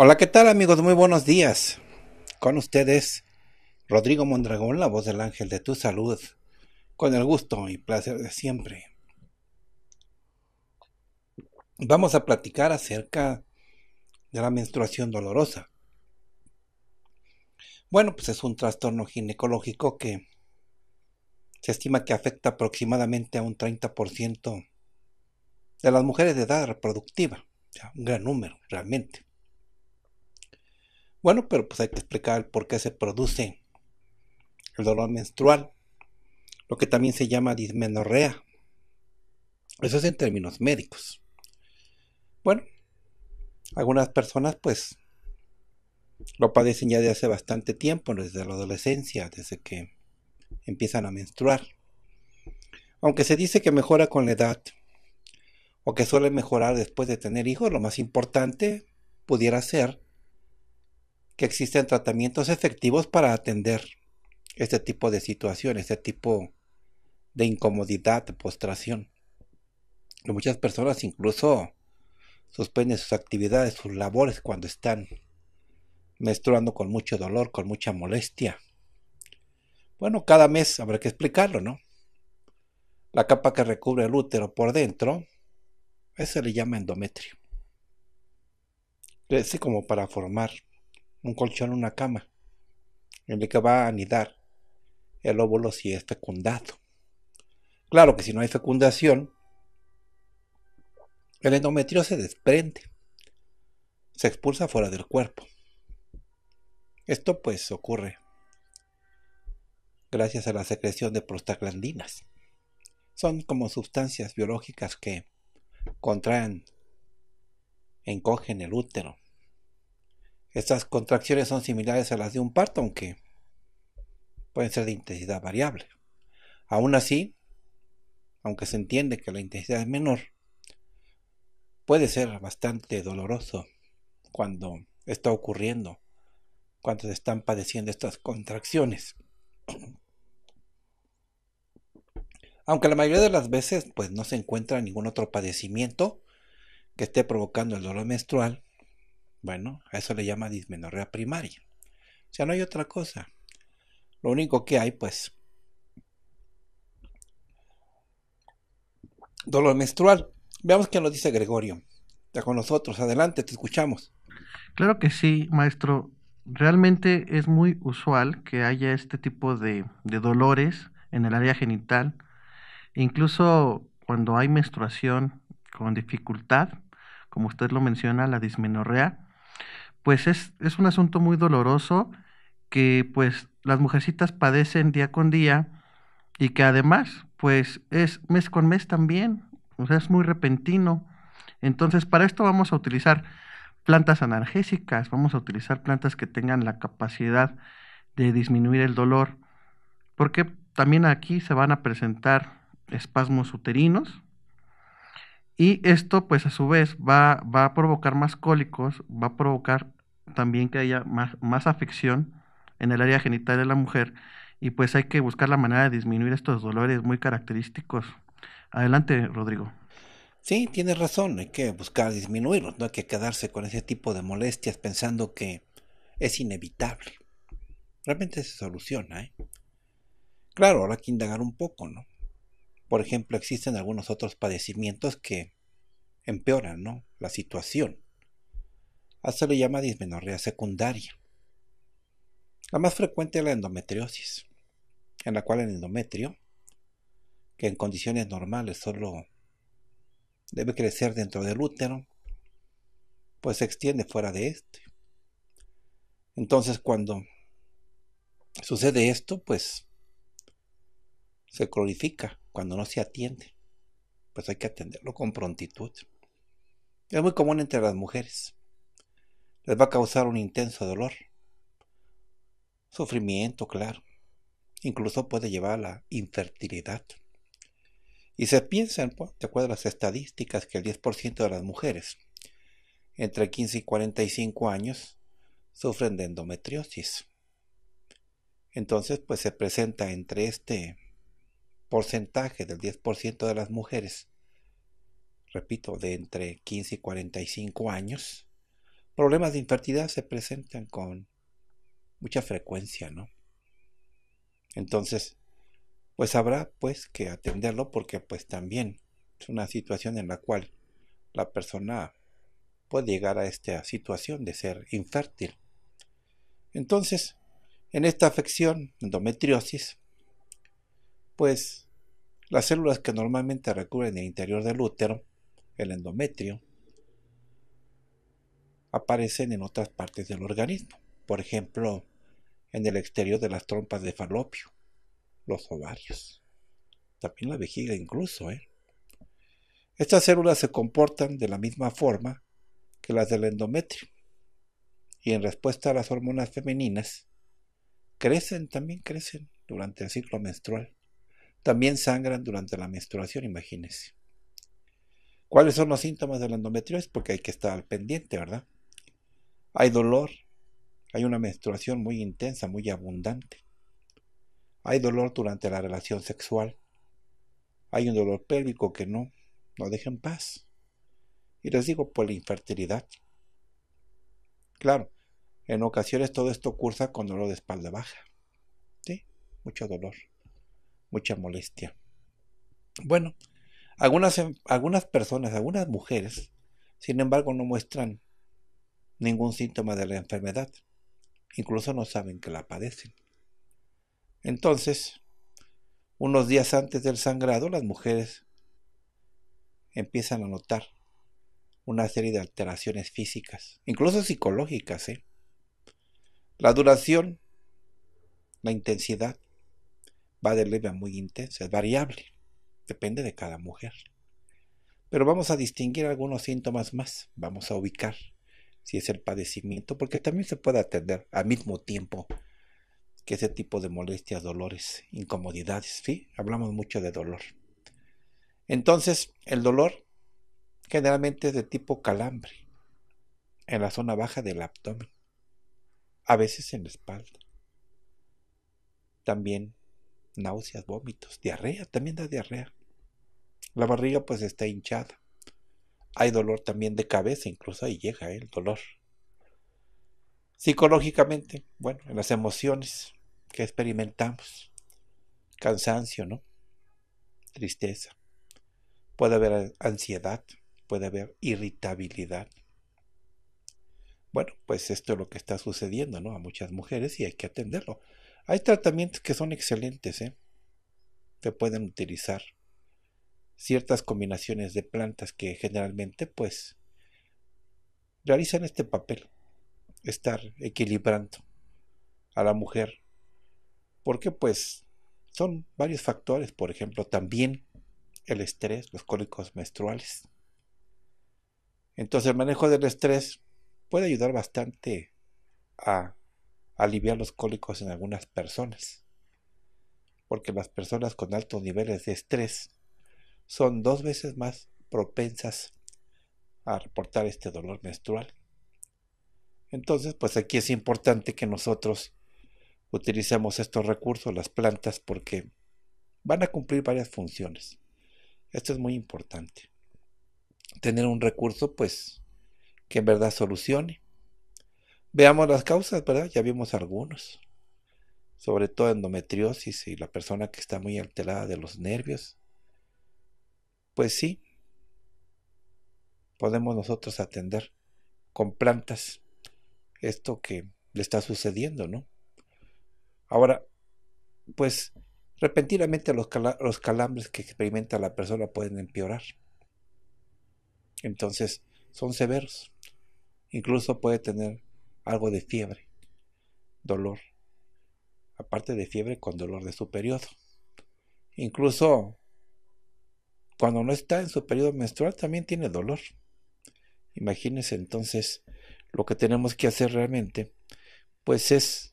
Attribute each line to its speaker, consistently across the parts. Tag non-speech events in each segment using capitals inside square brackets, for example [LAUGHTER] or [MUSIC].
Speaker 1: Hola, ¿qué tal amigos? Muy buenos días. Con ustedes, Rodrigo Mondragón, la voz del ángel de tu salud, con el gusto y placer de siempre. Vamos a platicar acerca de la menstruación dolorosa. Bueno, pues es un trastorno ginecológico que se estima que afecta aproximadamente a un 30% de las mujeres de edad reproductiva, un gran número realmente. Bueno, pero pues hay que explicar por qué se produce el dolor menstrual, lo que también se llama dismenorrea. Eso es en términos médicos. Bueno, algunas personas pues lo padecen ya de hace bastante tiempo, desde la adolescencia, desde que empiezan a menstruar. Aunque se dice que mejora con la edad o que suele mejorar después de tener hijos, lo más importante pudiera ser que existen tratamientos efectivos para atender este tipo de situación, este tipo de incomodidad, de postración. muchas personas incluso suspenden sus actividades, sus labores cuando están menstruando con mucho dolor, con mucha molestia. Bueno, cada mes habrá que explicarlo, ¿no? La capa que recubre el útero por dentro, eso se le llama endometrio. así como para formar un colchón, una cama, en el que va a anidar el óvulo si es fecundado. Claro que si no hay fecundación, el endometrio se desprende, se expulsa fuera del cuerpo. Esto pues ocurre gracias a la secreción de prostaglandinas. Son como sustancias biológicas que contraen, encogen el útero, estas contracciones son similares a las de un parto, aunque pueden ser de intensidad variable. Aún así, aunque se entiende que la intensidad es menor, puede ser bastante doloroso cuando está ocurriendo, cuando se están padeciendo estas contracciones. [CLEARS THROAT] Aunque la mayoría de las veces pues no se encuentra ningún otro padecimiento que esté provocando el dolor menstrual, bueno, a eso le llama dismenorrea primaria. O sea, no hay otra cosa. Lo único que hay, pues, dolor menstrual. Veamos qué nos dice Gregorio. Está con nosotros. Adelante, te escuchamos.
Speaker 2: Claro que sí, maestro. Realmente es muy usual que haya este tipo de, de dolores en el área genital. Incluso cuando hay menstruación con dificultad, como usted lo menciona, la dismenorrea, pues es, un asunto muy doloroso que pues las mujercitas padecen día con día y que además pues es mes con mes también, o sea, es muy repentino. Entonces, para esto vamos a utilizar plantas analgésicas, vamos a utilizar plantas que tengan la capacidad de disminuir el dolor, porque también aquí se van a presentar espasmos uterinos y esto pues a su vez va, va a provocar más cólicos, va a provocar también que haya más, más afección en el área genital de la mujer y pues hay que buscar la manera de disminuir estos dolores muy característicos. Adelante, Rodrigo.
Speaker 1: Sí, tienes razón, hay que buscar disminuirlos, no hay que quedarse con ese tipo de molestias pensando que es inevitable. Realmente se soluciona, ¿eh? Claro, ahora hay que indagar un poco, ¿no? Por ejemplo, existen algunos otros padecimientos que empeoran, ¿no? La situación se le llama dismenorrea secundaria. La más frecuente es la endometriosis, en la cual el endometrio, que en condiciones normales solo debe crecer dentro del útero, pues se extiende fuera de este. Entonces cuando sucede esto, pues se glorifica cuando no se atiende. Pues hay que atenderlo con prontitud. Es muy común entre las mujeres les va a causar un intenso dolor, sufrimiento, claro, incluso puede llevar a la infertilidad. Y se piensa, pues, de acuerdo a las estadísticas, que el 10% de las mujeres entre 15 y 45 años sufren de endometriosis. Entonces, pues se presenta entre este porcentaje del 10% de las mujeres, repito, de entre 15 y 45 años, problemas de infertilidad se presentan con mucha frecuencia, ¿no? Entonces, pues habrá pues que atenderlo porque pues también es una situación en la cual la persona puede llegar a esta situación de ser infértil. Entonces, en esta afección, endometriosis, pues las células que normalmente recubren el interior del útero, el endometrio, aparecen en otras partes del organismo, por ejemplo, en el exterior de las trompas de falopio, los ovarios, también la vejiga incluso. ¿eh? Estas células se comportan de la misma forma que las del endometrio y en respuesta a las hormonas femeninas crecen, también crecen durante el ciclo menstrual. También sangran durante la menstruación, imagínense. ¿Cuáles son los síntomas de endometrio? Es Porque hay que estar al pendiente, ¿verdad? Hay dolor, hay una menstruación muy intensa, muy abundante. Hay dolor durante la relación sexual. Hay un dolor pélvico que no, no deja en paz. Y les digo por la infertilidad. Claro, en ocasiones todo esto cursa con dolor de espalda baja. ¿Sí? Mucho dolor, mucha molestia. Bueno, algunas, em, algunas personas, algunas mujeres, sin embargo, no muestran ningún síntoma de la enfermedad. Incluso no saben que la padecen. Entonces, unos días antes del sangrado, las mujeres empiezan a notar una serie de alteraciones físicas, incluso psicológicas. ¿eh? La duración, la intensidad, va de leve a muy intensa, es variable, depende de cada mujer. Pero vamos a distinguir algunos síntomas más, vamos a ubicar si es el padecimiento, porque también se puede atender al mismo tiempo que ese tipo de molestias, dolores, incomodidades, ¿sí? Hablamos mucho de dolor. Entonces, el dolor generalmente es de tipo calambre en la zona baja del abdomen, a veces en la espalda. También náuseas, vómitos, diarrea, también da diarrea. La barriga pues está hinchada. Hay dolor también de cabeza, incluso ahí llega ¿eh? el dolor. Psicológicamente, bueno, en las emociones que experimentamos, cansancio, ¿no? Tristeza. Puede haber ansiedad, puede haber irritabilidad. Bueno, pues esto es lo que está sucediendo, A muchas mujeres y hay que atenderlo. Hay tratamientos que son excelentes, se ¿eh? pueden utilizar ciertas combinaciones de plantas que generalmente pues realizan este papel, estar equilibrando a la mujer, porque pues son varios factores, por ejemplo también el estrés, los cólicos menstruales. Entonces el manejo del estrés puede ayudar bastante a aliviar los cólicos en algunas personas, porque las personas con altos niveles de estrés son dos veces más propensas a reportar este dolor menstrual. Entonces, pues aquí es importante que nosotros utilicemos estos recursos, las plantas, porque van a cumplir varias funciones. Esto es muy importante. Tener un recurso, pues, que en verdad solucione. Veamos las causas, ¿verdad? Ya vimos algunos. Sobre todo endometriosis y la persona que está muy alterada de los nervios pues sí, podemos nosotros atender con plantas esto que le está sucediendo, ¿no? Ahora, pues repentinamente los, calambres que experimenta la persona pueden empeorar. Entonces, son severos. Incluso puede tener algo de fiebre, dolor, aparte de fiebre con dolor de su periodo. Incluso cuando no está en su periodo menstrual también tiene dolor. Imagínense entonces lo que tenemos que hacer realmente, pues es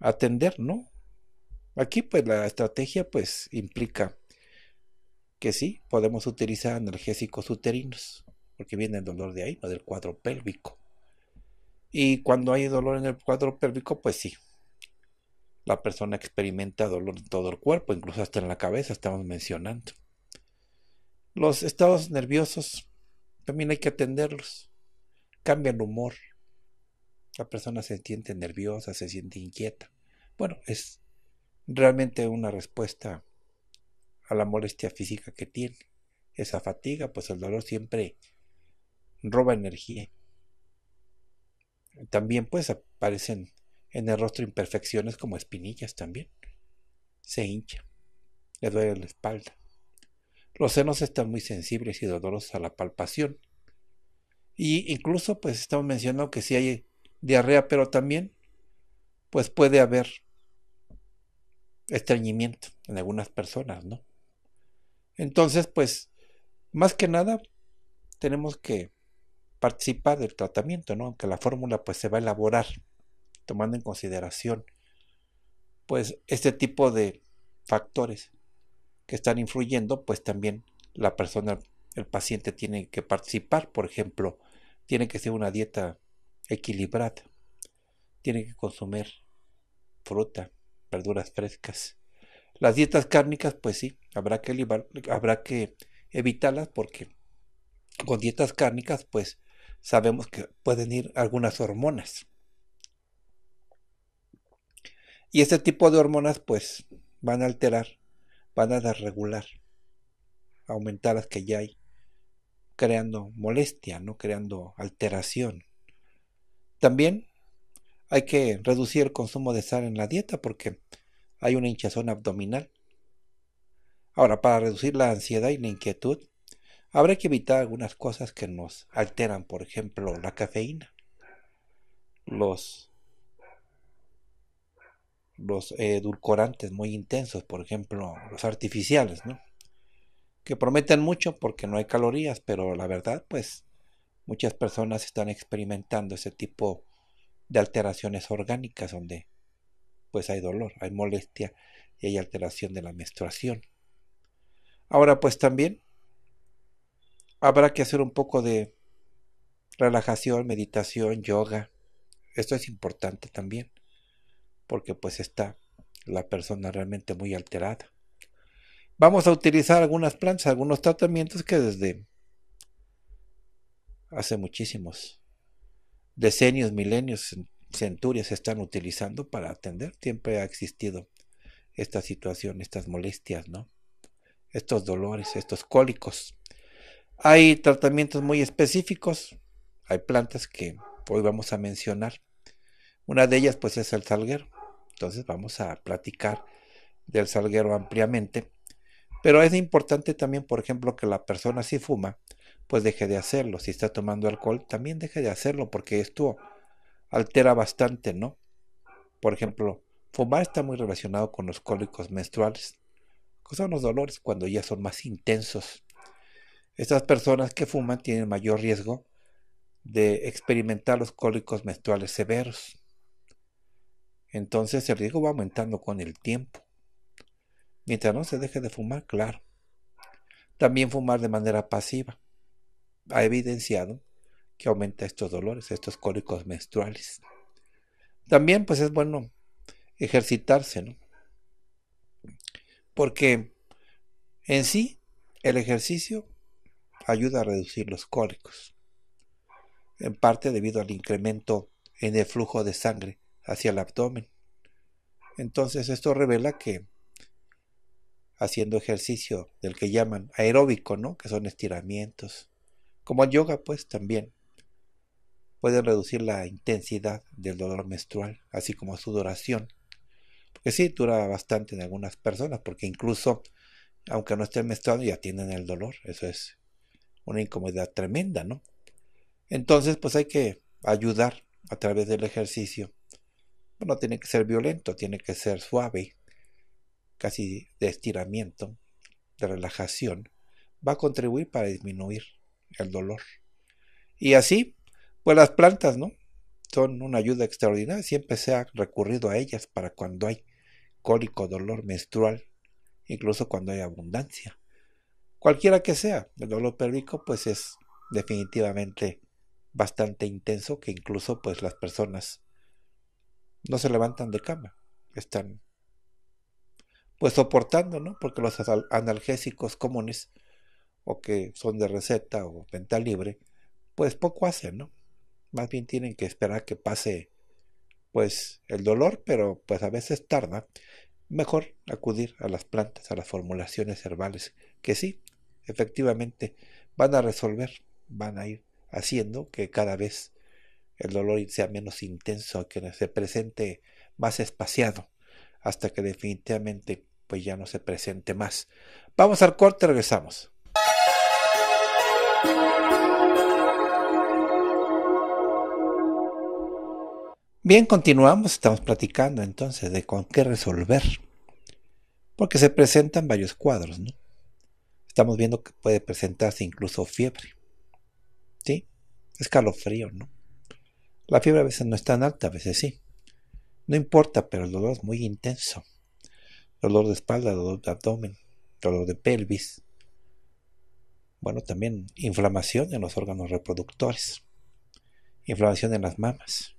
Speaker 1: atender, ¿no? Aquí pues la estrategia pues implica que sí, podemos utilizar analgésicos uterinos, porque viene el dolor de ahí, no del cuadro pélvico. Y cuando hay dolor en el cuadro pélvico, pues sí, la persona experimenta dolor en todo el cuerpo, incluso hasta en la cabeza, estamos mencionando. Los estados nerviosos también hay que atenderlos. Cambia el humor. La persona se siente nerviosa, se siente inquieta. Bueno, es realmente una respuesta a la molestia física que tiene. Esa fatiga, pues el dolor siempre roba energía. También pues aparecen en el rostro imperfecciones como espinillas también. Se hincha, le duele la espalda. Los senos están muy sensibles y dolorosos a la palpación. Y incluso, pues estamos mencionando que si hay diarrea, pero también, pues puede haber estreñimiento en algunas personas, ¿no? Entonces, pues, más que nada, tenemos que participar del tratamiento, ¿no? Aunque la fórmula, pues, se va a elaborar tomando en consideración, pues, este tipo de factores que están influyendo, pues también la persona, el paciente tiene que participar, por ejemplo, tiene que ser una dieta equilibrada, tiene que consumir fruta, verduras frescas. Las dietas cárnicas, pues sí, habrá que, habrá que evitarlas porque con dietas cárnicas, pues sabemos que pueden ir algunas hormonas. Y este tipo de hormonas, pues, van a alterar a regular, aumentar las que ya hay, creando molestia, no creando alteración. También hay que reducir el consumo de sal en la dieta porque hay una hinchazón abdominal. Ahora, para reducir la ansiedad y la inquietud, habrá que evitar algunas cosas que nos alteran, por ejemplo, la cafeína, los los eh, edulcorantes muy intensos, por ejemplo, los artificiales, ¿no? Que prometen mucho porque no hay calorías, pero la verdad, pues muchas personas están experimentando ese tipo de alteraciones orgánicas donde pues hay dolor, hay molestia y hay alteración de la menstruación. Ahora pues también habrá que hacer un poco de relajación, meditación, yoga. Esto es importante también porque pues está la persona realmente muy alterada. Vamos a utilizar algunas plantas, algunos tratamientos que desde hace muchísimos decenios, milenios, centurias se están utilizando para atender. Siempre ha existido esta situación, estas molestias, ¿no? Estos dolores, estos cólicos. Hay tratamientos muy específicos. Hay plantas que hoy vamos a mencionar. Una de ellas pues es el salguero. Entonces vamos a platicar del salguero ampliamente. Pero es importante también, por ejemplo, que la persona si fuma, pues deje de hacerlo. Si está tomando alcohol, también deje de hacerlo, porque esto altera bastante, ¿no? Por ejemplo, fumar está muy relacionado con los cólicos menstruales, que son los dolores cuando ya son más intensos. Estas personas que fuman tienen mayor riesgo de experimentar los cólicos menstruales severos entonces el riesgo va aumentando con el tiempo. Mientras no se deje de fumar, claro. También fumar de manera pasiva. Ha evidenciado que aumenta estos dolores, estos cólicos menstruales. También pues es bueno ejercitarse, ¿no? Porque en sí el ejercicio ayuda a reducir los cólicos, en parte debido al incremento en el flujo de sangre hacia el abdomen. Entonces esto revela que haciendo ejercicio del que llaman aeróbico, ¿no? que son estiramientos, como yoga pues también, puede reducir la intensidad del dolor menstrual, así como su duración, porque sí dura bastante en algunas personas, porque incluso aunque no estén menstruando ya tienen el dolor, eso es una incomodidad tremenda, ¿no? Entonces pues hay que ayudar a través del ejercicio no tiene que ser violento, tiene que ser suave, casi de estiramiento, de relajación, va a contribuir para disminuir el dolor. Y así, pues las plantas, ¿no? Son una ayuda extraordinaria, siempre se ha recurrido a ellas para cuando hay cólico, dolor menstrual, incluso cuando hay abundancia. Cualquiera que sea, el dolor pélvico pues es definitivamente bastante intenso que incluso pues las personas no se levantan de cama, están pues soportando, ¿no? Porque los analgésicos comunes o que son de receta o venta libre, pues poco hacen, ¿no? Más bien tienen que esperar que pase pues el dolor, pero pues a veces tarda. Mejor acudir a las plantas, a las formulaciones herbales, que sí, efectivamente van a resolver, van a ir haciendo que cada vez el dolor sea menos intenso, que se presente más espaciado, hasta que definitivamente pues ya no se presente más. Vamos al corte, regresamos. Bien, continuamos, estamos platicando entonces de con qué resolver, porque se presentan varios cuadros, ¿no? Estamos viendo que puede presentarse incluso fiebre, ¿sí? Escalofrío, ¿no? La fiebre a veces no es tan alta, a veces sí. No importa, pero el dolor es muy intenso. Dolor de espalda, dolor de abdomen, dolor de pelvis. Bueno, también inflamación en los órganos reproductores, inflamación en las mamas.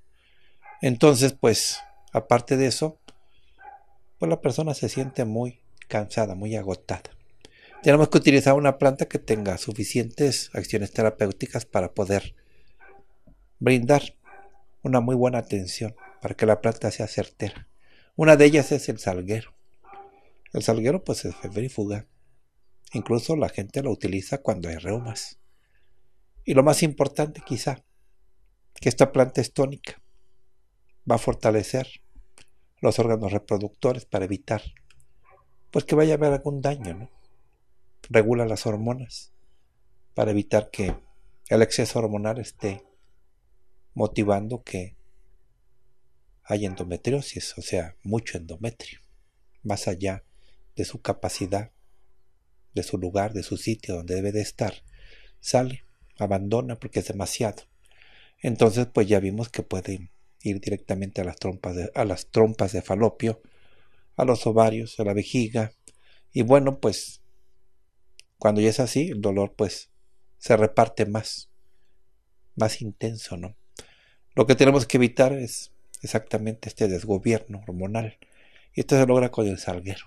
Speaker 1: Entonces, pues, aparte de eso, pues la persona se siente muy cansada, muy agotada. Tenemos que utilizar una planta que tenga suficientes acciones terapéuticas para poder brindar una muy buena atención para que la planta sea certera. Una de ellas es el salguero. El salguero pues es febrífuga. Incluso la gente lo utiliza cuando hay reumas. Y lo más importante quizá, que esta planta es tónica. Va a fortalecer los órganos reproductores para evitar pues que vaya a haber algún daño, ¿no? Regula las hormonas para evitar que el exceso hormonal esté motivando que hay endometriosis, o sea, mucho endometrio, más allá de su capacidad, de su lugar, de su sitio donde debe de estar. Sale, abandona porque es demasiado. Entonces, pues ya vimos que puede ir directamente a las trompas de, a las trompas de falopio, a los ovarios, a la vejiga. Y bueno, pues cuando ya es así, el dolor pues se reparte más, más intenso, ¿no? Lo que tenemos que evitar es exactamente este desgobierno hormonal. Y esto se logra con el salguero.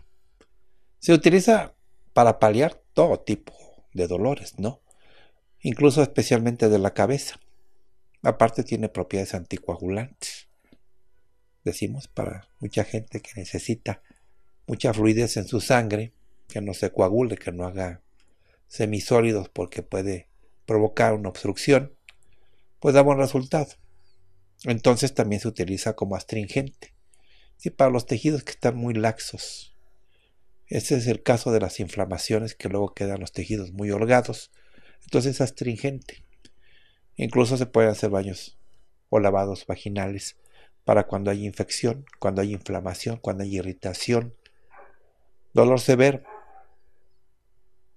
Speaker 1: Se utiliza para paliar todo tipo de dolores, ¿no? Incluso especialmente de la cabeza. Aparte tiene propiedades anticoagulantes. Decimos para mucha gente que necesita mucha fluidez en su sangre, que no se coagule, que no haga semisólidos porque puede provocar una obstrucción, pues da buen resultado. Entonces también se utiliza como astringente. Y Para los tejidos que están muy laxos. Este es el caso de las inflamaciones que luego quedan los tejidos muy holgados. Entonces es astringente. Incluso se pueden hacer baños o lavados vaginales para cuando hay infección, cuando hay inflamación, cuando hay irritación, dolor severo.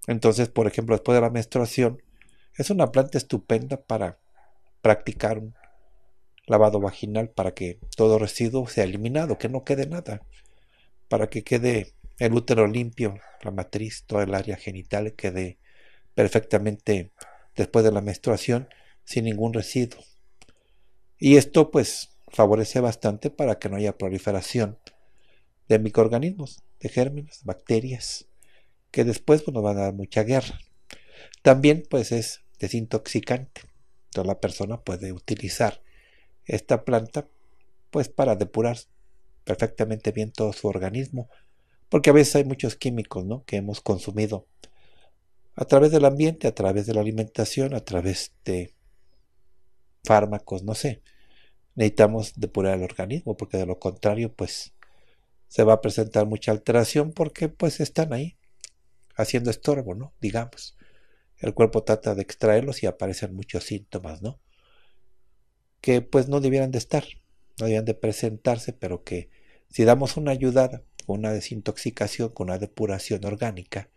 Speaker 1: Entonces, por ejemplo, después de la menstruación, es una planta estupenda para practicar un lavado vaginal para que todo residuo sea eliminado, que no quede nada, para que quede el útero limpio, la matriz, todo el área genital quede perfectamente después de la menstruación sin ningún residuo. Y esto pues favorece bastante para que no haya proliferación de microorganismos, de gérmenes, bacterias, que después pues, nos van a dar mucha guerra. También pues es desintoxicante. toda la persona puede utilizar esta planta, pues para depurar perfectamente bien todo su organismo, porque a veces hay muchos químicos ¿no? que hemos consumido a través del ambiente, a través de la alimentación, a través de fármacos, no sé. Necesitamos depurar el organismo porque de lo contrario, pues se va a presentar mucha alteración porque pues están ahí haciendo estorbo, ¿no? Digamos. El cuerpo trata de extraerlos y aparecen muchos síntomas, ¿no? que pues no debieran de estar, no debieran de presentarse, pero que si damos una ayudada una desintoxicación, con una depuración orgánica,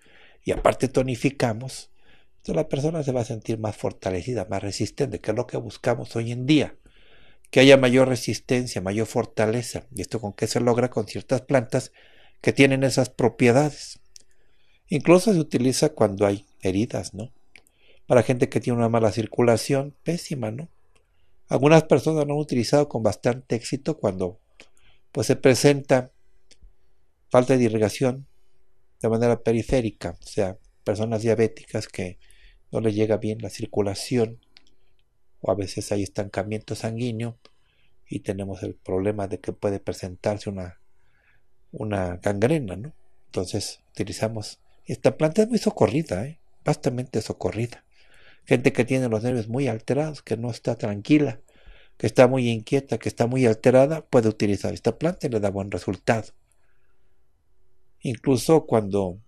Speaker 1: y aparte tonificamos, entonces la persona se va a sentir más fortalecida, más resistente, que es lo que buscamos hoy en día, que haya mayor resistencia, mayor fortaleza, y esto con qué se logra con ciertas plantas que tienen esas propiedades. Incluso se utiliza cuando hay heridas, ¿no? Para gente que tiene una mala circulación, pésima, ¿no? Algunas personas lo han utilizado con bastante éxito cuando pues, se presenta falta de irrigación de manera periférica, o sea, personas diabéticas que no le llega bien la circulación o a veces hay estancamiento sanguíneo y tenemos el problema de que puede presentarse una, una gangrena, ¿no? Entonces utilizamos esta planta es muy socorrida, bastante ¿eh? socorrida. Gente que tiene los nervios muy alterados, que no está tranquila, que está muy inquieta, que está muy alterada, puede utilizar esta planta y le da buen resultado. Incluso cuando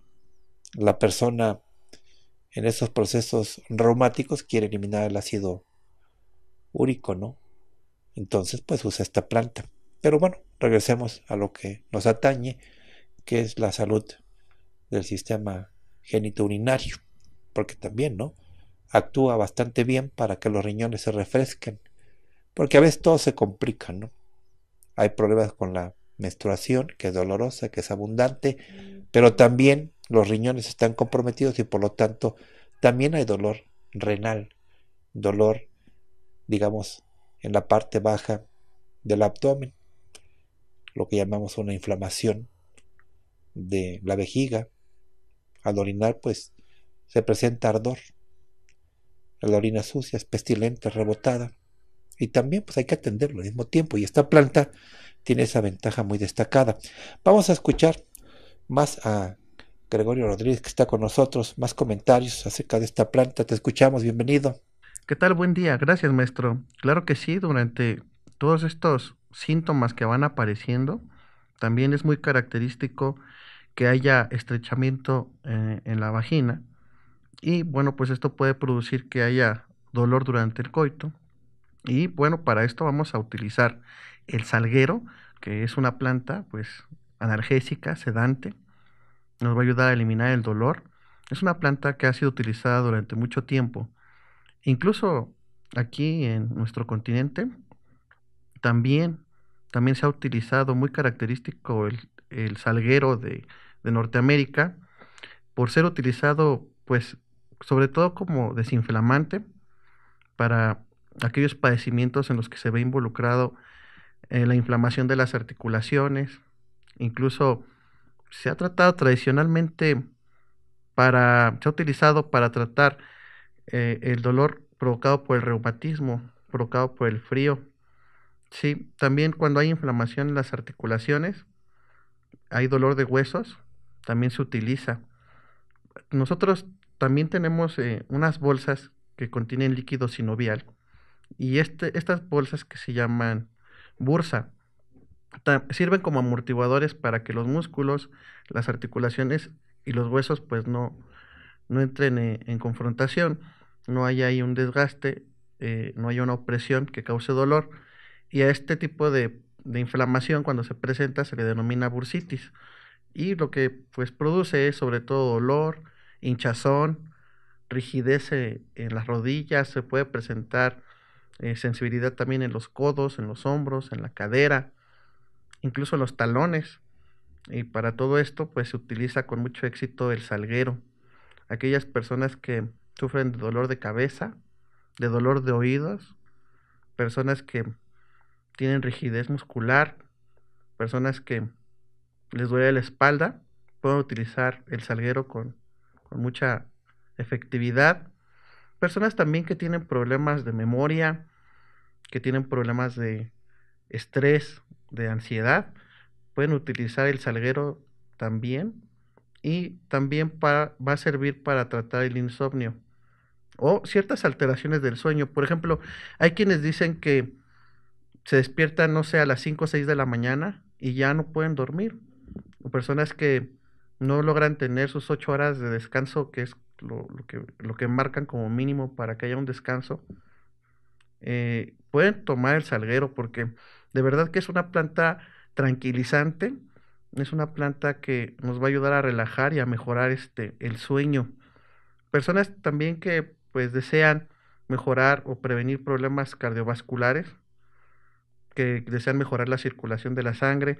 Speaker 1: la persona en esos procesos reumáticos quiere eliminar el ácido úrico, ¿no? Entonces, pues usa esta planta. Pero bueno, regresemos a lo que nos atañe, que es la salud del sistema urinario, porque también, ¿no? Actúa bastante bien para que los riñones se refresquen porque a veces todo se complica, ¿no? Hay problemas con la menstruación, que es dolorosa, que es abundante, mm. pero también los riñones están comprometidos y por lo tanto también hay dolor renal, dolor, digamos, en la parte baja del abdomen, lo que llamamos una inflamación de la vejiga. Al orinar, pues, se presenta ardor. La orina sucia es pestilente, rebotada. Y también pues hay que atenderlo al mismo tiempo. Y esta planta tiene esa ventaja muy destacada. Vamos a escuchar más a Gregorio Rodríguez que está con nosotros, más comentarios acerca de esta planta. Te escuchamos, bienvenido.
Speaker 2: ¿Qué tal? Buen día, gracias maestro. Claro que sí, durante todos estos síntomas que van apareciendo, también es muy característico que haya estrechamiento eh, en la vagina y bueno, pues esto puede producir que haya dolor durante el coito, y bueno, para esto vamos a utilizar el salguero, que es una planta pues analgésica, sedante, nos va a ayudar a eliminar el dolor. Es una planta que ha sido utilizada durante mucho tiempo. Incluso aquí en nuestro continente también, también se ha utilizado muy característico el, salguero de, de Norteamérica por ser utilizado pues sobre todo como desinflamante para aquellos padecimientos en los que se ve involucrado eh, la inflamación de las articulaciones, incluso se ha tratado tradicionalmente para, se ha utilizado para tratar eh, el dolor provocado por el reumatismo, provocado por el frío. Sí, también cuando hay inflamación en las articulaciones, hay dolor de huesos, también se utiliza. Nosotros también tenemos eh, unas bolsas que contienen líquido sinovial y este, estas bolsas que se llaman bursa sirven como amortiguadores para que los músculos, las articulaciones y los huesos pues no, no entren en, confrontación, no haya ahí un desgaste, eh, no haya una opresión que cause dolor. Y a este tipo de, inflamación cuando se presenta se le denomina bursitis. Y lo que pues produce es sobre todo dolor, hinchazón, rigidez eh, en las rodillas, se puede presentar eh, sensibilidad también en los codos, en los hombros, en la cadera, incluso en los talones. Y para todo esto, pues se utiliza con mucho éxito el salguero. Aquellas personas que sufren de dolor de cabeza, de dolor de oídos, personas que tienen rigidez muscular, personas que les duele la espalda, pueden utilizar el salguero con, con mucha efectividad personas también que tienen problemas de memoria, que tienen problemas de estrés, de ansiedad, pueden utilizar el salguero también y también para, va a servir para tratar el insomnio o ciertas alteraciones del sueño. Por ejemplo, hay quienes dicen que se despiertan, no sé, a las 5 o 6 de la mañana y ya no pueden dormir. O personas que no logran tener sus 8 horas de descanso, que es lo, que, lo que marcan como mínimo para que haya un descanso, eh, pueden tomar el salguero porque de verdad que es una planta tranquilizante, es una planta que nos va a ayudar a relajar y a mejorar este, el sueño. Personas también que pues desean mejorar o prevenir problemas cardiovasculares, que desean mejorar la circulación de la sangre,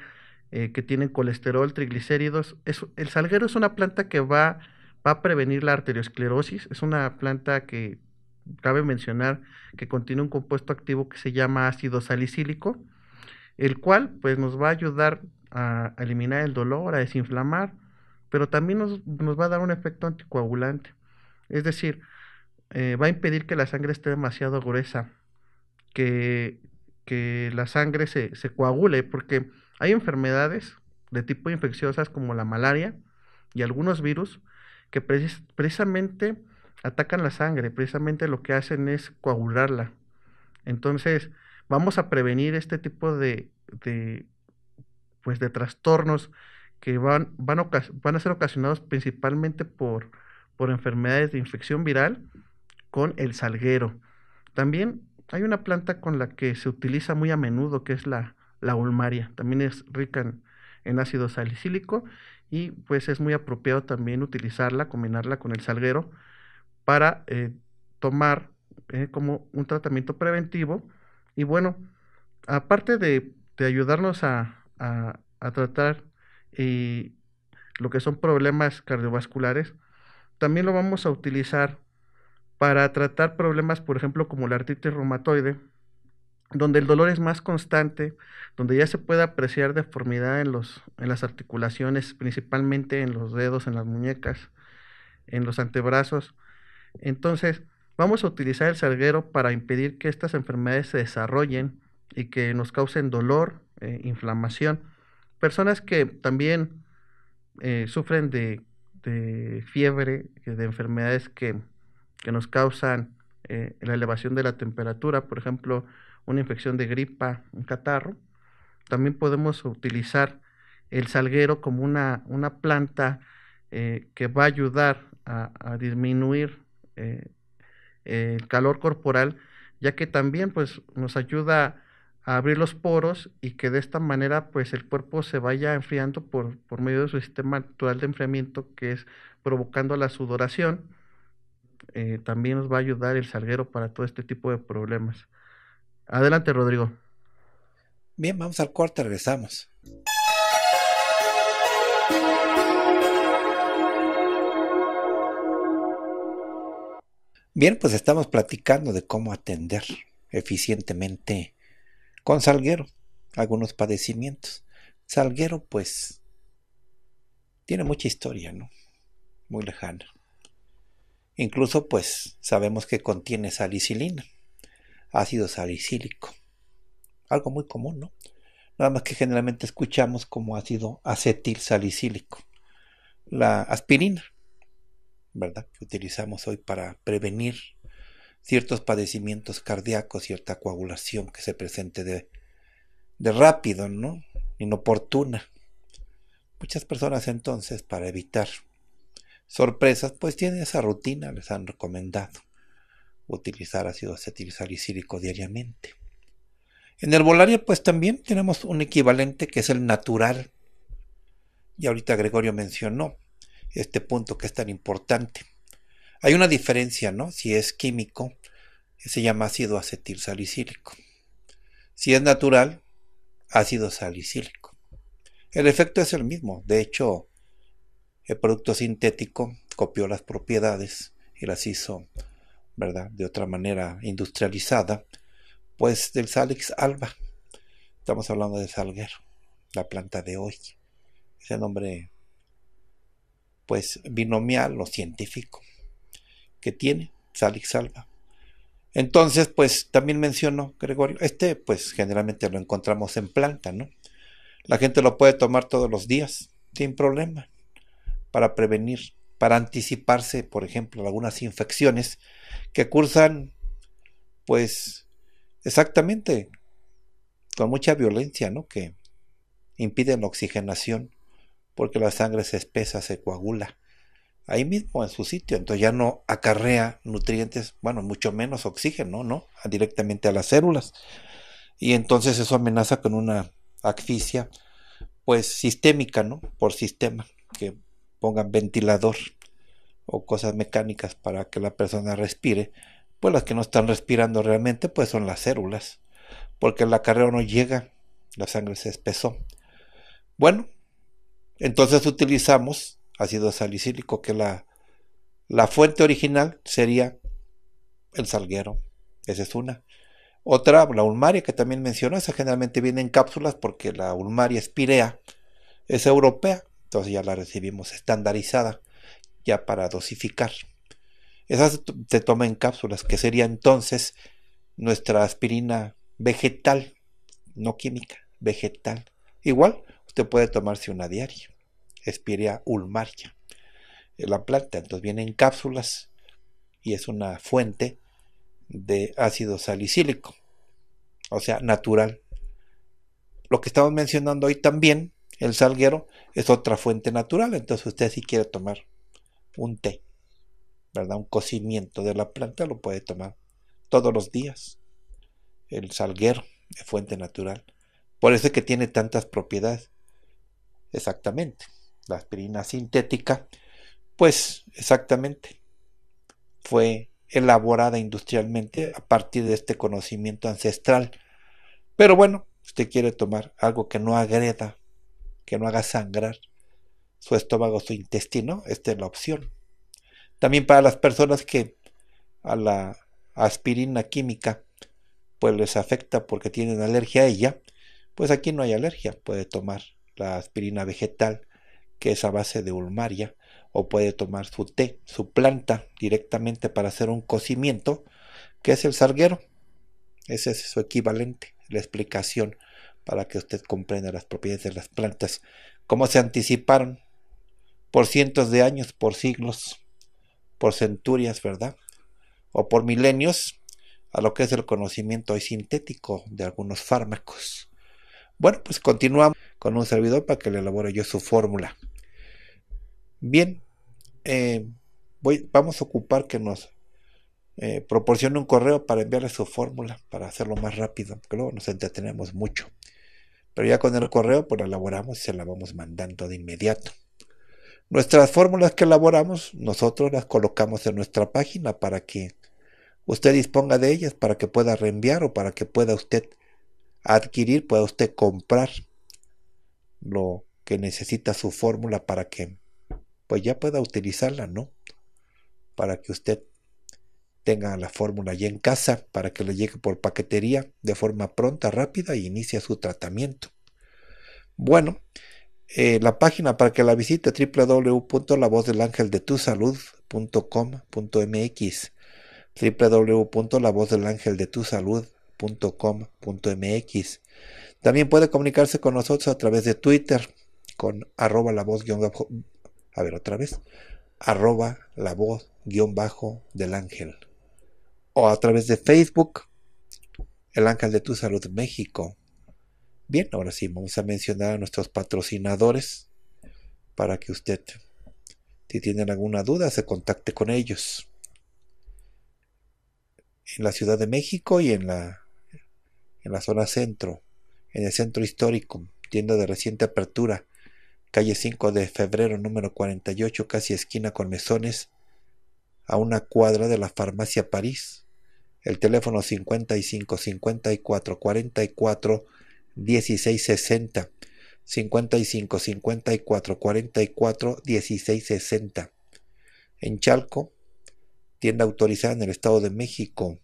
Speaker 2: eh, que tienen colesterol, triglicéridos. el salguero es una planta que va va a prevenir la arteriosclerosis. Es una planta que cabe mencionar que contiene un compuesto activo que se llama ácido salicílico, el cual pues nos va a ayudar a eliminar el dolor, a desinflamar, pero también nos, va a dar un efecto anticoagulante. Es decir, eh, va a impedir que la sangre esté demasiado gruesa, que, que la sangre se, se coagule, porque hay enfermedades de tipo infecciosas como la malaria y algunos virus que precisamente atacan la sangre, precisamente lo que hacen es coagularla. Entonces, vamos a prevenir este tipo de, pues de trastornos que van, a ser ocasionados principalmente por, enfermedades de infección viral con el salguero. También hay una planta con la que se utiliza muy a menudo, que es la, ulmaria. También es rica en ácido salicílico y pues es muy apropiado también utilizarla, combinarla con el salguero para eh, tomar eh, como un tratamiento preventivo. Y bueno, aparte de, ayudarnos a, tratar eh, lo que son problemas cardiovasculares, también lo vamos a utilizar para tratar problemas, por ejemplo, como la artritis reumatoide, donde el dolor es más constante, donde ya se puede apreciar deformidad en, los, en las articulaciones, principalmente en los dedos, en las muñecas, en los antebrazos. Entonces, vamos a utilizar el salguero para impedir que estas enfermedades se desarrollen y que nos causen dolor, eh, inflamación. Personas que también eh, sufren de, fiebre, de enfermedades que, nos causan eh, la elevación de la temperatura, por ejemplo, una infección de gripa, un catarro. También podemos utilizar el salguero como una, planta eh, que va a ayudar a, disminuir eh, el calor corporal, ya que también pues, nos ayuda a abrir los poros y que de esta manera pues, el cuerpo se vaya enfriando por, por medio de su sistema natural de enfriamiento que es provocando la sudoración. Eh, también nos va a ayudar el salguero para todo este tipo de problemas. Adelante, Rodrigo. Bien, vamos al corte, regresamos.
Speaker 1: Bien, pues estamos platicando de cómo atender eficientemente con Salguero algunos padecimientos. Salguero, pues, tiene mucha historia, ¿no? Muy lejana. Incluso, pues, sabemos que contiene salicilina ácido salicílico. Algo muy común, ¿no? Nada más que generalmente escuchamos como ácido acetil salicílico. La aspirina, ¿verdad? Que utilizamos hoy para prevenir ciertos padecimientos cardíacos, cierta coagulación que se presente de, de rápido, ¿no? Inoportuna. Muchas personas entonces, para evitar sorpresas, pues tienen esa rutina, les han recomendado utilizar ácido acetil salicílico diariamente. En el volario pues también tenemos un equivalente que es el natural. Y ahorita Gregorio mencionó este punto que es tan importante. Hay una diferencia, ¿no? Si es químico, se llama ácido acetilsalicílico. Si es natural, ácido salicílico. El efecto es el mismo. De hecho, el producto sintético copió las propiedades y las hizo ¿verdad? De otra manera industrializada, pues del Salix alba. Estamos hablando de salguero, la planta de hoy. Ese nombre, pues, binomial o científico que tiene Salix alba. Entonces, pues, también mencionó Gregorio, este, pues, generalmente lo encontramos en planta, ¿no? La gente lo puede tomar todos los días, sin problema, para prevenir, para anticiparse, por ejemplo, algunas infecciones que cursan, pues, exactamente, con mucha violencia, ¿no? Que impiden la oxigenación, porque la sangre se espesa, se coagula, ahí mismo en su sitio, entonces ya no acarrea nutrientes, bueno, mucho menos oxígeno, ¿no? Directamente a las células. Y entonces eso amenaza con una asfixia, pues sistémica, ¿no? Por sistema, que pongan ventilador cosas mecánicas para que la persona respire, pues las que no están respirando realmente pues son las células, porque el acarreo no llega, la sangre se espesó. Bueno, entonces utilizamos ácido salicílico, que la, la fuente original sería el salguero, esa es una. Otra, la ulmaria que también mencionó, esa generalmente viene en cápsulas porque la ulmaria espirea es europea, entonces ya la recibimos estandarizada ya para dosificar. Esas se toma en cápsulas, que sería entonces nuestra aspirina vegetal, no química, vegetal. Igual, usted puede tomarse una diaria, Espiria ulmaria, la planta. Entonces viene en cápsulas y es una fuente de ácido salicílico, o sea, natural. Lo que estamos mencionando hoy también, el salguero, es otra fuente natural. Entonces usted si sí quiere tomar un té, ¿verdad? Un cocimiento de la planta lo puede tomar todos los días. El salguero de fuente natural. Por eso es que tiene tantas propiedades. Exactamente. La aspirina sintética, pues exactamente, fue elaborada industrialmente a partir de este conocimiento ancestral. Pero bueno, usted quiere tomar algo que no agreda, que no haga sangrar, su estómago, su intestino, esta es la opción. También para las personas que a la aspirina química pues les afecta porque tienen alergia a ella, pues aquí no hay alergia, puede tomar la aspirina vegetal que es a base de ulmaria o puede tomar su té, su planta directamente para hacer un cocimiento que es el sarguero. Ese es su equivalente, la explicación para que usted comprenda las propiedades de las plantas, cómo se anticiparon por cientos de años, por siglos, por centurias, ¿verdad? O por milenios a lo que es el conocimiento hoy sintético de algunos fármacos. Bueno, pues continuamos con un servidor para que le elabore yo su fórmula. Bien, eh, voy, vamos a ocupar que nos eh, proporcione un correo para enviarle su fórmula, para hacerlo más rápido, porque luego nos entretenemos mucho. Pero ya con el correo, pues elaboramos y se la vamos mandando de inmediato. Nuestras fórmulas que elaboramos, nosotros las colocamos en nuestra página para que usted disponga de ellas, para que pueda reenviar o para que pueda usted adquirir, pueda usted comprar lo que necesita su fórmula para que pues ya pueda utilizarla, ¿no? Para que usted tenga la fórmula ya en casa, para que le llegue por paquetería de forma pronta, rápida y e inicie su tratamiento. Bueno, eh, la página para que la visite www.lavozdelangeldetusalud.com.mx www.lavozdelangeldetusalud.com.mx También puede comunicarse con nosotros a través de Twitter con arroba la voz a ver otra vez, arroba la voz guión bajo del ángel o a través de Facebook, el ángel de tu salud México Bien, ahora sí, vamos a mencionar a nuestros patrocinadores para que usted, si tienen alguna duda, se contacte con ellos. En la Ciudad de México y en la, en la zona centro, en el centro histórico, tienda de reciente apertura, calle 5 de febrero, número 48, casi esquina con mesones, a una cuadra de la farmacia París. El teléfono 55 54 44 1660. 55 54 44 1660. En Chalco, tienda autorizada en el Estado de México,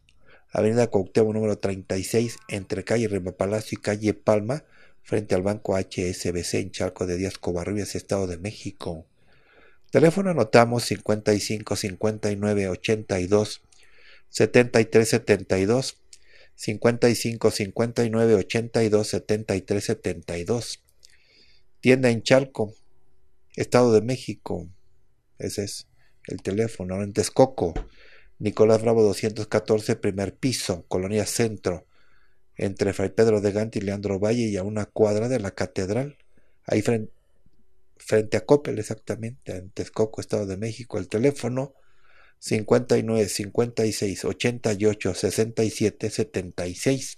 Speaker 1: Avenida Cuauhtémoc número 36, entre calle Palacio y calle Palma, frente al Banco HSBC en Chalco de Díaz Covarrubias, Estado de México. Teléfono anotamos 55 59 82 73 72 55 59 82 73 72. Tienda en Chalco, Estado de México. Ese es el teléfono. En Texcoco, Nicolás Bravo 214, primer piso, Colonia Centro, entre Fray Pedro de Gante y Leandro Valle y a una cuadra de la Catedral. Ahí frente, frente a Coppel, exactamente, en Texcoco, Estado de México. El teléfono 59, 56, 88, 67, 76.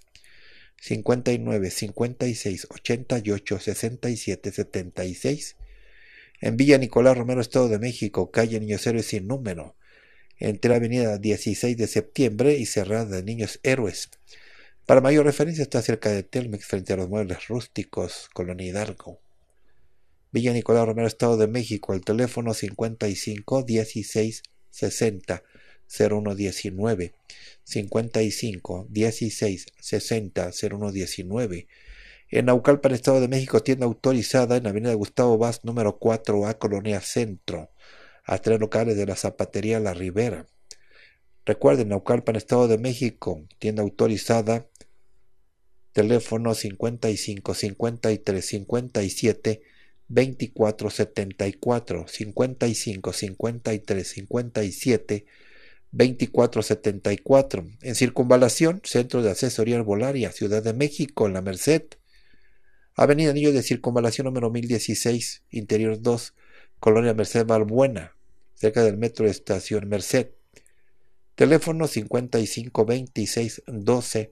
Speaker 1: 59, 56, 88, 67, 76. En Villa Nicolás Romero, Estado de México, calle Niños Héroes sin número. Entre la Avenida 16 de Septiembre y Cerrada de Niños Héroes. Para mayor referencia está cerca de Telmex frente a los muebles rústicos, Colonia Hidalgo. Villa Nicolás Romero, Estado de México, el teléfono 55 16 60 0119 55 16 60 0119 en Naucalpan, Estado de México, tienda autorizada en Avenida Gustavo Vaz, número 4A, Colonia Centro, a tres locales de la Zapatería La Ribera. Recuerden, Naucalpan, Estado de México, tienda autorizada, teléfono 55 53 57 24, 74, 55, 53, 57, 24, 74. En Circunvalación, Centro de Asesoría Arbolaria, Ciudad de México, en La Merced. Avenida Anillo de Circunvalación número 1016, Interior 2, Colonia Merced Valbuena, cerca del Metro de Estación Merced. Teléfono 55 26 12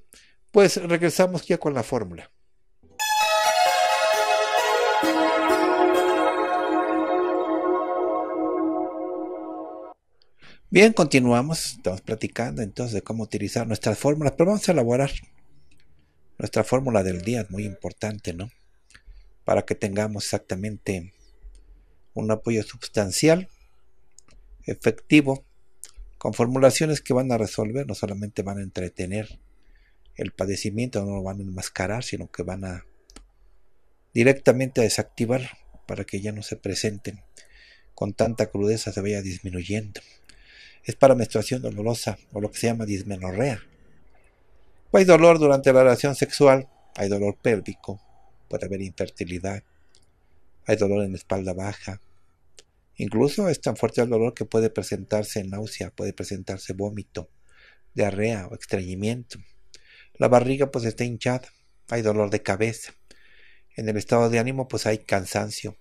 Speaker 1: Pues regresamos ya con la fórmula. Bien, continuamos. Estamos platicando entonces de cómo utilizar nuestras fórmulas, pero vamos a elaborar nuestra fórmula del día, muy importante, ¿no? Para que tengamos exactamente un apoyo sustancial, efectivo, con formulaciones que van a resolver, no solamente van a entretener, el padecimiento no lo van a enmascarar, sino que van a directamente a desactivar para que ya no se presenten con tanta crudeza, se vaya disminuyendo. Es para menstruación dolorosa o lo que se llama dismenorrea. Pues, hay dolor durante la relación sexual, hay dolor pélvico, puede haber infertilidad, hay dolor en la espalda baja. Incluso es tan fuerte el dolor que puede presentarse náusea, puede presentarse vómito, diarrea o estreñimiento. La barriga pues está hinchada, hay dolor de cabeza. En el estado de ánimo pues hay cansancio,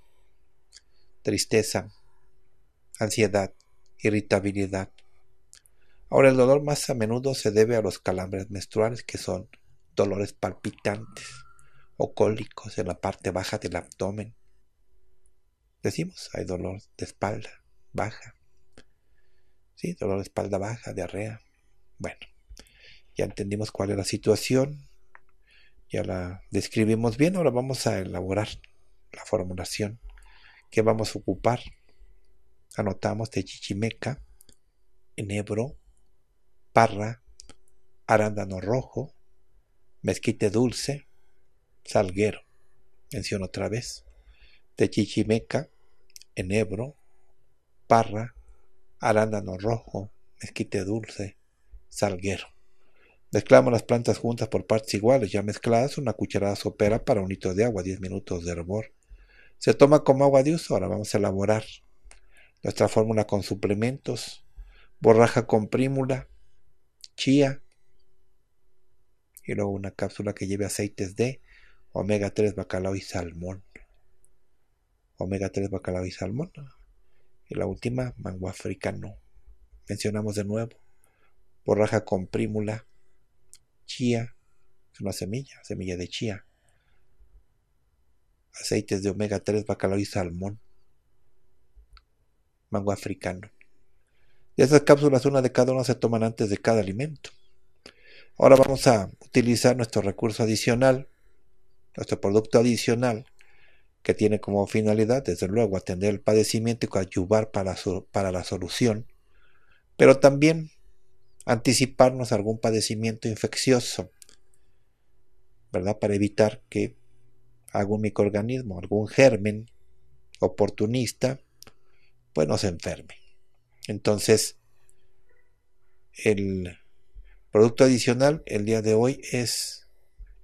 Speaker 1: tristeza, ansiedad, irritabilidad. Ahora el dolor más a menudo se debe a los calambres menstruales que son dolores palpitantes o cólicos en la parte baja del abdomen. Decimos, hay dolor de espalda baja. Sí, dolor de espalda baja, diarrea. Bueno. Ya entendimos cuál es la situación, ya la describimos bien, ahora vamos a elaborar la formulación que vamos a ocupar. Anotamos de Chichimeca, Enebro, Parra, Arándano Rojo, Mezquite Dulce, Salguero. Menciono otra vez. De Chichimeca, Enebro, Parra, Arándano Rojo, Mezquite Dulce, Salguero. Mezclamos las plantas juntas por partes iguales, ya mezcladas, una cucharada sopera para un litro de agua, 10 minutos de hervor. Se toma como agua de uso, ahora vamos a elaborar nuestra fórmula con suplementos, borraja con prímula, chía, y luego una cápsula que lleve aceites de omega 3, bacalao y salmón. Omega 3, bacalao y salmón. Y la última, mango africano. Mencionamos de nuevo, borraja con prímula, chía, es una semilla, semilla de chía, aceites de omega 3, bacalao y salmón, mango africano. De esas cápsulas, una de cada una se toman antes de cada alimento. Ahora vamos a utilizar nuestro recurso adicional, nuestro producto adicional, que tiene como finalidad, desde luego, atender el padecimiento y coadyuvar para, para la solución, pero también anticiparnos algún padecimiento infeccioso, ¿verdad? Para evitar que algún microorganismo, algún germen oportunista, pues nos enferme. Entonces, el producto adicional el día de hoy es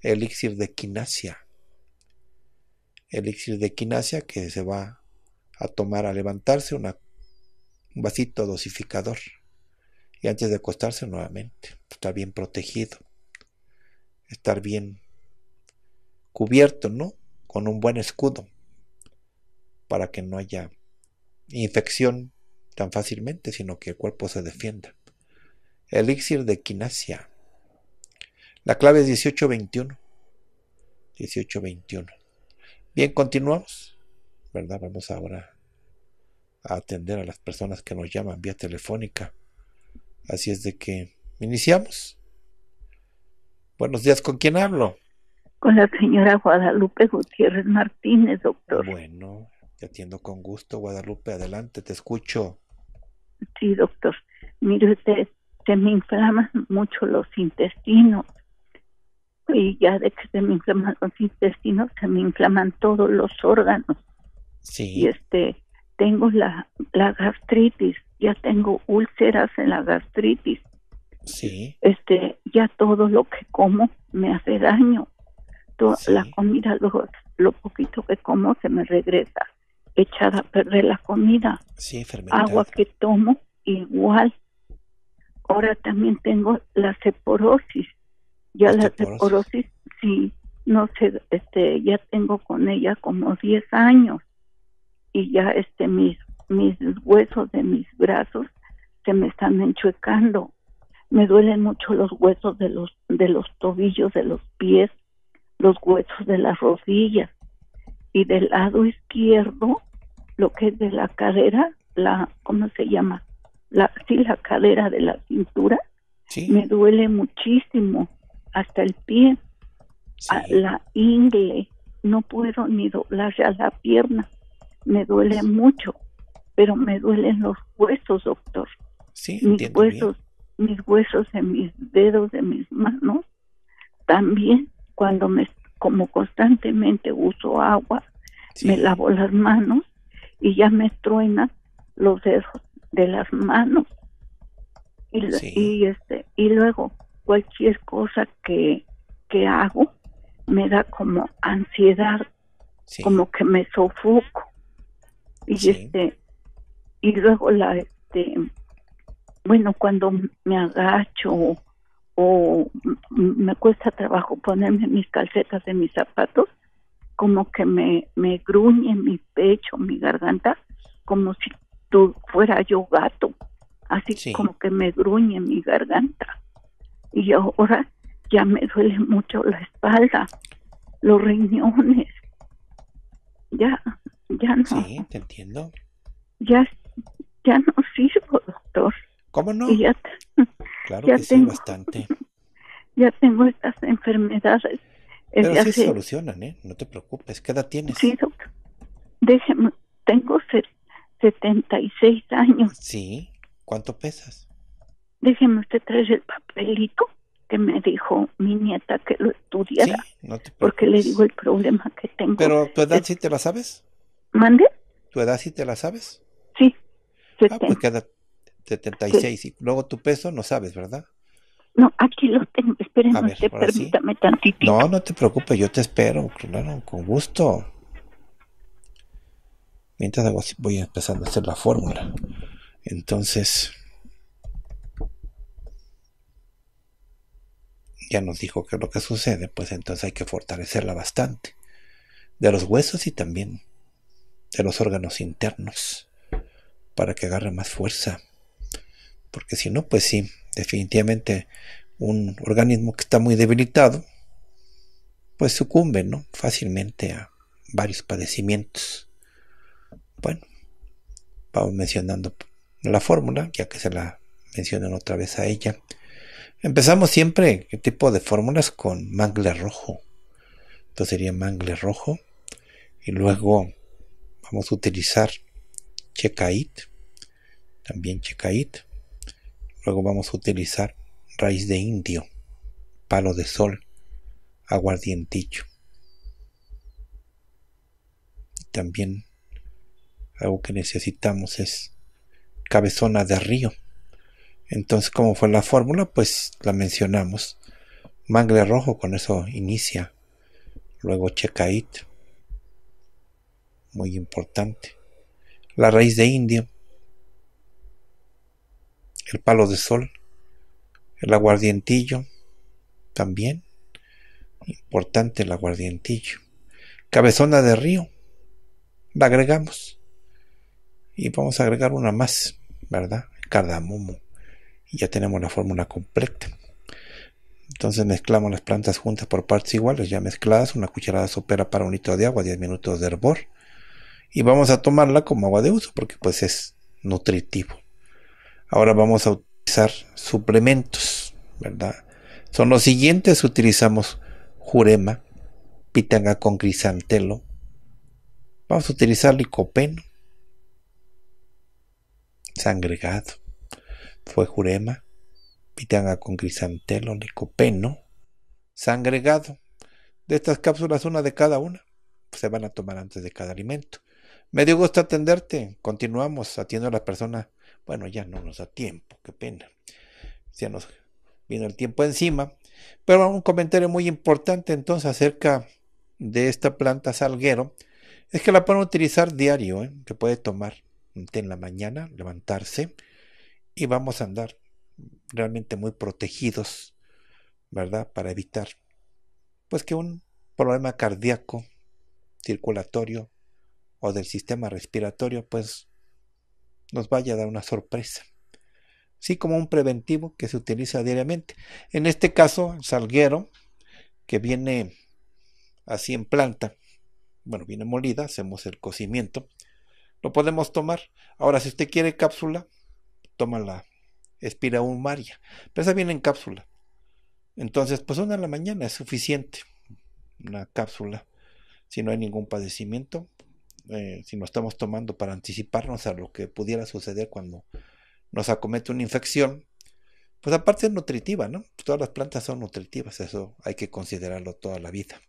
Speaker 1: elixir de quinasia. Elixir de quinasia que se va a tomar a levantarse un vasito dosificador antes de acostarse nuevamente, estar bien protegido, estar bien cubierto, ¿no? Con un buen escudo para que no haya infección tan fácilmente, sino que el cuerpo se defienda. Elixir de quinasia. La clave es 1821. 1821. Bien, continuamos. ¿Verdad? Vamos ahora a atender a las personas que nos llaman vía telefónica. Así es de que iniciamos. Buenos días, ¿con quién hablo?
Speaker 3: Con la señora Guadalupe Gutiérrez Martínez,
Speaker 1: doctor. Bueno, te atiendo con gusto, Guadalupe, adelante, te escucho.
Speaker 3: Sí, doctor. Mire usted, se me inflaman mucho los intestinos. Y ya de que se me inflaman los intestinos, se me inflaman todos los órganos. Sí. Y este, tengo la, la gastritis ya tengo úlceras en la gastritis. Sí. Este, ya todo lo que como me hace daño. la comida, lo, poquito que como se me regresa echada a perder la comida.
Speaker 1: Sí, enfermedad. Agua
Speaker 3: que tomo igual. Ahora también tengo la seporosis. Ya la seporosis, sí, no sé, este, ya tengo con ella como 10 años y ya este mismo mis huesos de mis brazos se me están enchuecando. Me duelen mucho los huesos de los, de los tobillos, de los pies, los huesos de las rodillas. Y del lado izquierdo, lo que es de la cadera, la, ¿cómo se llama? La, sí, la cadera de la cintura, me duele muchísimo, hasta el pie, a la ingle, no puedo ni doblar ya la pierna, me duele mucho pero me duelen los huesos, doctor. Sí, mis huesos, mis huesos de mis dedos, de mis manos. También cuando me, como constantemente uso agua, me lavo las manos y ya me truenan los dedos de las manos. Y, este y luego cualquier cosa que, que hago me da como ansiedad, como que me sofoco. Y este y luego la este, bueno cuando me agacho o me cuesta trabajo ponerme mis calcetas de mis zapatos como que me, me gruñe mi pecho, mi garganta, como si tú fuera yo gato, así como que me gruñe mi garganta. Y ahora ya me duele mucho la espalda, los riñones. Ya, ya no. Sí,
Speaker 1: te entiendo.
Speaker 3: Ya ya no sirvo, pues, doctor. ¿Cómo no? claro que sí, bastante. [LAUGHS] Ya tengo estas enfermedades.
Speaker 1: Eh, Pero sí se solucionan, ¿eh? No te preocupes. ¿Qué edad tienes? Sí, doctor.
Speaker 3: Déjeme, tengo 76 años.
Speaker 1: Sí. ¿Cuánto pesas?
Speaker 3: Déjeme usted traer el papelito que me dijo mi nieta que lo estudiara. Sí,
Speaker 1: no te Porque le
Speaker 3: digo el problema que tengo. Pero tu edad
Speaker 1: sí te la sabes. ¿Mande? ¿Tu edad sí te la sabes? Sí. Ah, pues queda 76. Y luego tu peso no sabes, ¿verdad?
Speaker 3: No, aquí lo tengo. Espérenme, permítame
Speaker 1: tantito. No, no te preocupes, yo te espero, claro, con gusto. Mientras hago voy empezando a hacer la fórmula. Entonces, ya nos dijo que lo que sucede, pues entonces hay que fortalecerla bastante. De los huesos y también de los órganos internos para que agarre más fuerza. Porque si no, pues sí, definitivamente un organismo que está muy debilitado, pues sucumbe ¿no? fácilmente a varios padecimientos. Bueno, vamos mencionando la fórmula, ya que se la mencionan otra vez a ella. Empezamos siempre el tipo de fórmulas con mangle rojo. Entonces sería mangle rojo. Y luego vamos a utilizar Checait también Checait Luego vamos a utilizar raíz de indio, palo de sol, aguardienticho. También algo que necesitamos es cabezona de río. Entonces, como fue la fórmula? Pues la mencionamos. Mangle rojo, con eso inicia. Luego checait. Muy importante la raíz de indio, el palo de sol, el aguardientillo, también, importante el aguardientillo, cabezona de río, la agregamos y vamos a agregar una más, ¿verdad? Cardamomo. Y ya tenemos la fórmula completa. Entonces mezclamos las plantas juntas por partes iguales, ya mezcladas, una cucharada sopera para un litro de agua, 10 minutos de hervor y vamos a tomarla como agua de uso porque pues es nutritivo. Ahora vamos a utilizar suplementos, ¿verdad? Son los siguientes, utilizamos jurema, pitanga con crisantelo, vamos a utilizar licopeno, sangregado, fue jurema, pitanga con crisantelo, licopeno, sangregado. De estas cápsulas, una de cada una, pues, se van a tomar antes de cada alimento. Me dio gusto atenderte. Continuamos, atiendo a la persona. Bueno, ya no nos da tiempo, qué pena. Se nos vino el tiempo encima. Pero un comentario muy importante entonces acerca de esta planta salguero es que la pueden utilizar diario. que ¿eh? puede tomar en la mañana, levantarse y vamos a andar realmente muy protegidos, ¿verdad? Para evitar pues que un problema cardíaco, circulatorio, o del sistema respiratorio, pues nos vaya a dar una sorpresa. sí como un preventivo que se utiliza diariamente. En este caso, el salguero, que viene así en planta, bueno, viene molida, hacemos el cocimiento, lo podemos tomar. Ahora, si usted quiere cápsula, tómala la espiraumaria, pero esa viene en cápsula. Entonces, pues una a la mañana es suficiente, una cápsula. Si no hay ningún padecimiento, eh, si nos estamos tomando para anticiparnos a lo que pudiera suceder cuando nos acomete una infección, pues aparte es nutritiva, ¿no? Todas las plantas son nutritivas, eso hay que considerarlo toda la vida.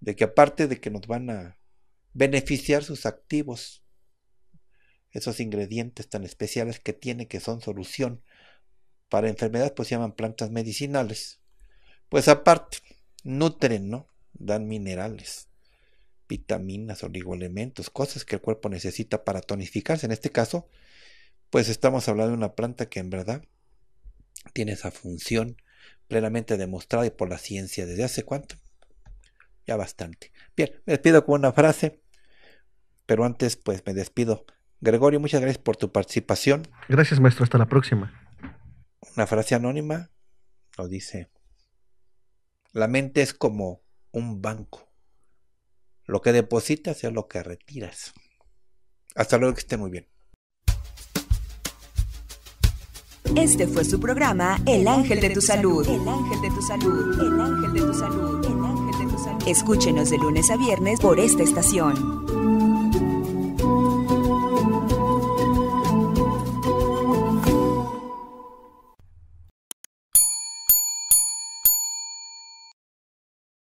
Speaker 1: De que aparte de que nos van a beneficiar sus activos, esos ingredientes tan especiales que tiene, que son solución para enfermedades, pues se llaman plantas medicinales. Pues aparte, nutren, ¿no? Dan minerales, vitaminas, oligoelementos, cosas que el cuerpo necesita para tonificarse. En este caso, pues estamos hablando de una planta que en verdad tiene esa función plenamente demostrada y por la ciencia desde hace cuánto. Ya bastante. Bien, me despido con una frase, pero antes pues me despido. Gregorio, muchas gracias por tu participación.
Speaker 2: Gracias, maestro. Hasta la próxima.
Speaker 1: Una frase anónima lo dice, la mente es como un banco lo que depositas es lo que retiras. Hasta luego, que esté muy bien.
Speaker 3: Este fue su programa El Ángel de tu Salud. El Ángel de tu Salud. El Ángel de tu Salud. El Ángel de tu Salud. Escúchenos de lunes a viernes por esta estación.